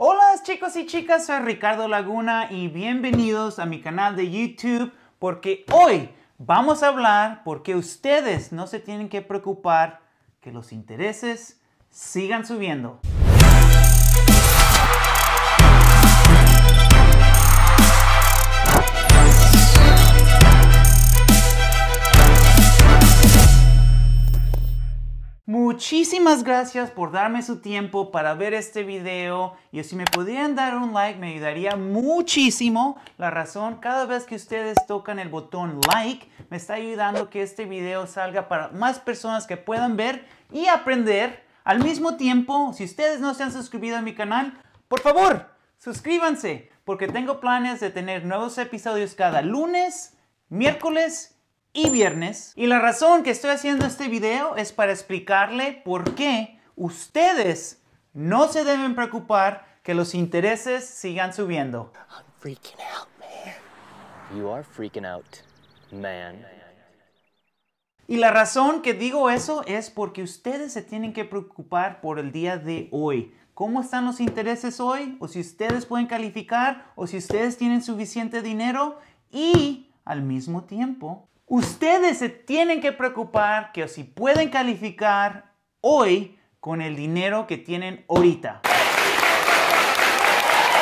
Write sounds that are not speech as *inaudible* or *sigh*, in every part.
Hola chicos y chicas, soy Ricardo Laguna y bienvenidos a mi canal de YouTube porque hoy vamos a hablar porque ustedes no se tienen que preocupar que los intereses sigan subiendo. Muchísimas gracias por darme su tiempo para ver este video y si me pudieran dar un like me ayudaría muchísimo. La razón, cada vez que ustedes tocan el botón like me está ayudando que este video salga para más personas que puedan ver y aprender. Al mismo tiempo, si ustedes no se han suscrito a mi canal, por favor, suscríbanse porque tengo planes de tener nuevos episodios cada lunes, miércoles y viernes. Y la razón que estoy haciendo este video es para explicarle por qué ustedes no se deben preocupar que los intereses sigan subiendo. You are freaking out, man. Y la razón que digo eso es porque ustedes se tienen que preocupar por el día de hoy. ¿Cómo están los intereses hoy? O si ustedes pueden calificar, o si ustedes tienen suficiente dinero. Y al mismo tiempo, Ustedes se tienen que preocupar que si pueden calificar hoy con el dinero que tienen ahorita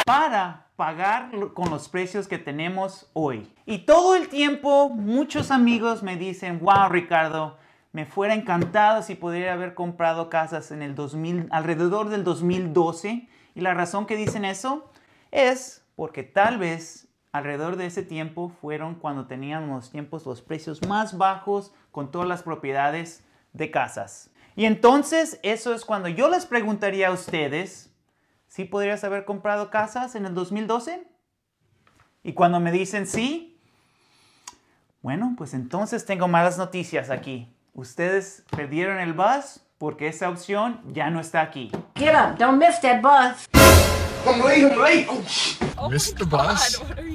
para pagar con los precios que tenemos hoy. Y todo el tiempo muchos amigos me dicen, wow Ricardo, me fuera encantado si pudiera haber comprado casas en el 2000, alrededor del 2012. Y la razón que dicen eso es porque tal vez Alrededor de ese tiempo fueron cuando teníamos los tiempos los precios más bajos con todas las propiedades de casas. Y entonces eso es cuando yo les preguntaría a ustedes si podrías haber comprado casas en el 2012. Y cuando me dicen sí, bueno, pues entonces tengo malas noticias aquí. Ustedes perdieron el bus porque esa opción ya no está aquí. Get up, don't miss that bus. I'm late, I'm late. the bus. *laughs* Oh,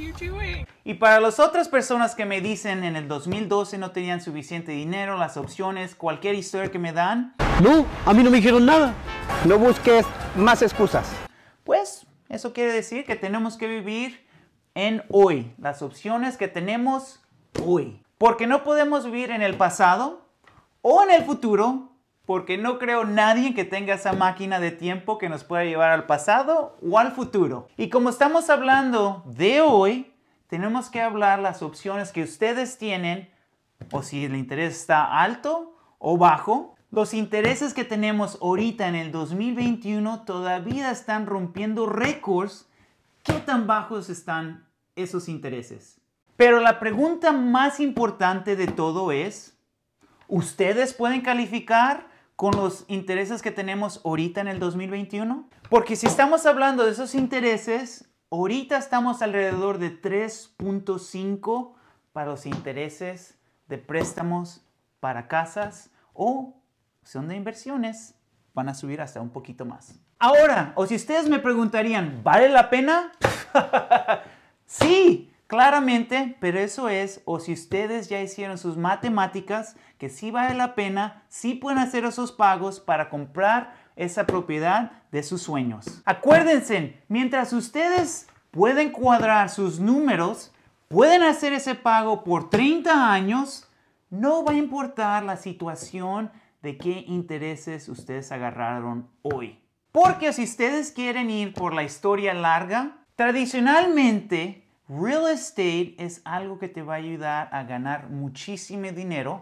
y para las otras personas que me dicen en el 2012 no tenían suficiente dinero, las opciones, cualquier historia que me dan. No, a mí no me dijeron nada. No busques más excusas. Pues eso quiere decir que tenemos que vivir en hoy, las opciones que tenemos hoy. Porque no podemos vivir en el pasado o en el futuro, porque no creo nadie que tenga esa máquina de tiempo que nos pueda llevar al pasado o al futuro. Y como estamos hablando de hoy, tenemos que hablar las opciones que ustedes tienen o si el interés está alto o bajo. Los intereses que tenemos ahorita en el 2021 todavía están rompiendo récords. ¿Qué tan bajos están esos intereses? Pero la pregunta más importante de todo es, ¿ustedes pueden calificar con los intereses que tenemos ahorita en el 2021? Porque si estamos hablando de esos intereses, Ahorita estamos alrededor de 3.5 para los intereses de préstamos para casas o son de inversiones, van a subir hasta un poquito más. Ahora, o si ustedes me preguntarían, ¿vale la pena? *laughs* sí, claramente, pero eso es, o si ustedes ya hicieron sus matemáticas, que sí vale la pena, sí pueden hacer esos pagos para comprar esa propiedad de sus sueños. Acuérdense, mientras ustedes pueden cuadrar sus números, pueden hacer ese pago por 30 años, no va a importar la situación de qué intereses ustedes agarraron hoy. Porque si ustedes quieren ir por la historia larga, tradicionalmente real estate es algo que te va a ayudar a ganar muchísimo dinero.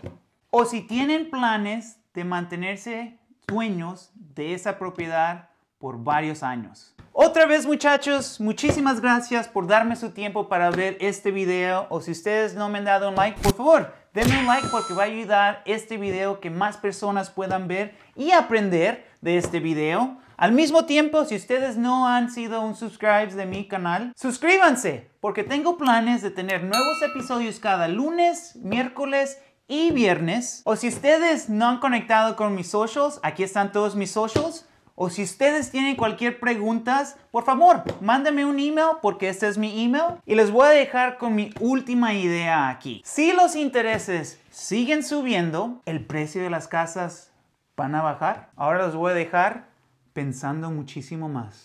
O si tienen planes de mantenerse dueños de esa propiedad por varios años. Otra vez muchachos, muchísimas gracias por darme su tiempo para ver este video o si ustedes no me han dado un like, por favor, denme un like porque va a ayudar este video que más personas puedan ver y aprender de este video. Al mismo tiempo, si ustedes no han sido un subscribes de mi canal, suscríbanse porque tengo planes de tener nuevos episodios cada lunes, miércoles y viernes. O si ustedes no han conectado con mis socials, aquí están todos mis socials. O si ustedes tienen cualquier pregunta, por favor, mándenme un email porque este es mi email. Y les voy a dejar con mi última idea aquí. Si los intereses siguen subiendo, el precio de las casas van a bajar. Ahora los voy a dejar pensando muchísimo más.